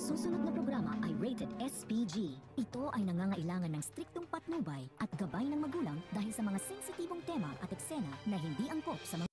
Ang susunod na programa ay rated SPG. Ito ay nangangailangan ng striktong patnubay at gabay ng magulang dahil sa mga sensitibong tema at eksena na hindi angkop sa mga...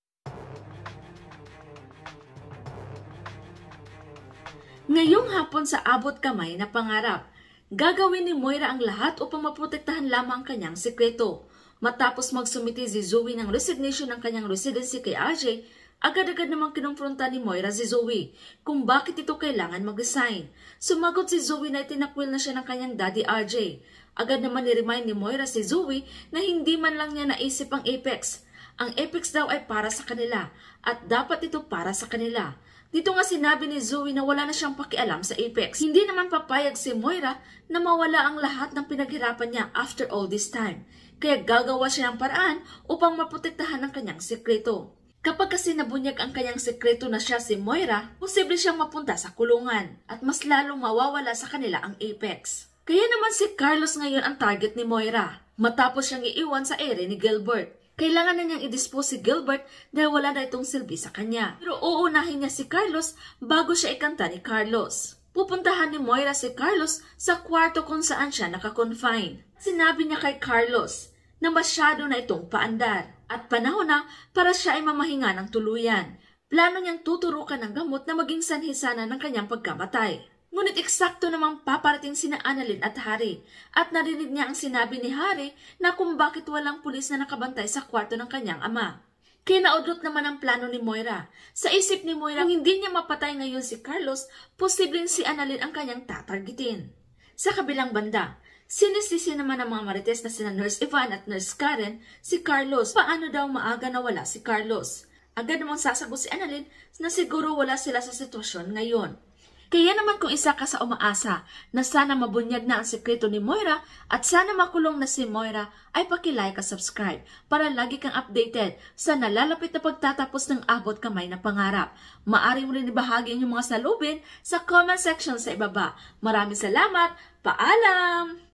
Ngayong hapon sa abot kamay na pangarap, gagawin ni Moira ang lahat upang maprotektahan lamang ang kanyang sekreto. Matapos magsumiti si Zoe ng resignation ng kanyang residency kay Ajay, Agad-agad naman kinumpronta ni Moira si Zoe kung bakit ito kailangan mag-resign. Sumagot si Zoe na itinakwil na siya ng kanyang daddy RJ. Agad naman ni-remind ni Moira si Zoe na hindi man lang niya naisip ang Apex. Ang Apex daw ay para sa kanila at dapat ito para sa kanila. Dito nga sinabi ni Zoe na wala na siyang pakialam sa Apex. Hindi naman papayag si Moira na mawala ang lahat ng pinaghirapan niya after all this time. Kaya gagawa siya ng paraan upang maprotektahan ang kanyang sekreto. Kapag kasi nabunyag ang kanyang sekreto na siya si Moira, posible siyang mapunta sa kulungan at mas lalong mawawala sa kanila ang Apex. Kaya naman si Carlos ngayon ang target ni Moira matapos siyang iiwan sa ere ni Gilbert. Kailangan na niyang i-dispose si Gilbert dahil wala na itong silbi sa kanya. Pero uunahin niya si Carlos bago siya ikanta ni Carlos. Pupuntahan ni Moira si Carlos sa kwarto kung saan siya nakakonfine. Sinabi niya kay Carlos na masyado na itong paandar at panahon na para siya ay mamahinga ng tuluyan. Plano niyang tuturukan ng gamot na maging sanhisana ng kanyang pagkamatay. Ngunit eksakto namang paparating sina Annalyn at Harry at narinig niya ang sinabi ni Harry na kung bakit walang pulis na nakabantay sa kwarto ng kanyang ama. Kinaudlot naman ang plano ni Moira. Sa isip ni Moira, kung hindi niya mapatay ngayon si Carlos, posibleng si Annalyn ang kanyang tatargetin. Sa kabilang banda, Sinisisi naman ng mga marites na sina Nurse Ivan at Nurse Karen si Carlos. Paano daw maaga na wala si Carlos? Agad namang sasagot si Annalyn na siguro wala sila sa sitwasyon ngayon. Kaya naman kung isa ka sa umaasa na sana mabunyag na ang sekreto ni Moira at sana makulong na si Moira ay pakilike at subscribe para lagi kang updated sa nalalapit na pagtatapos ng abot kamay na pangarap. Maari mo rin ibahagi ang mga salubin sa comment section sa ibaba. Maraming salamat! Paalam!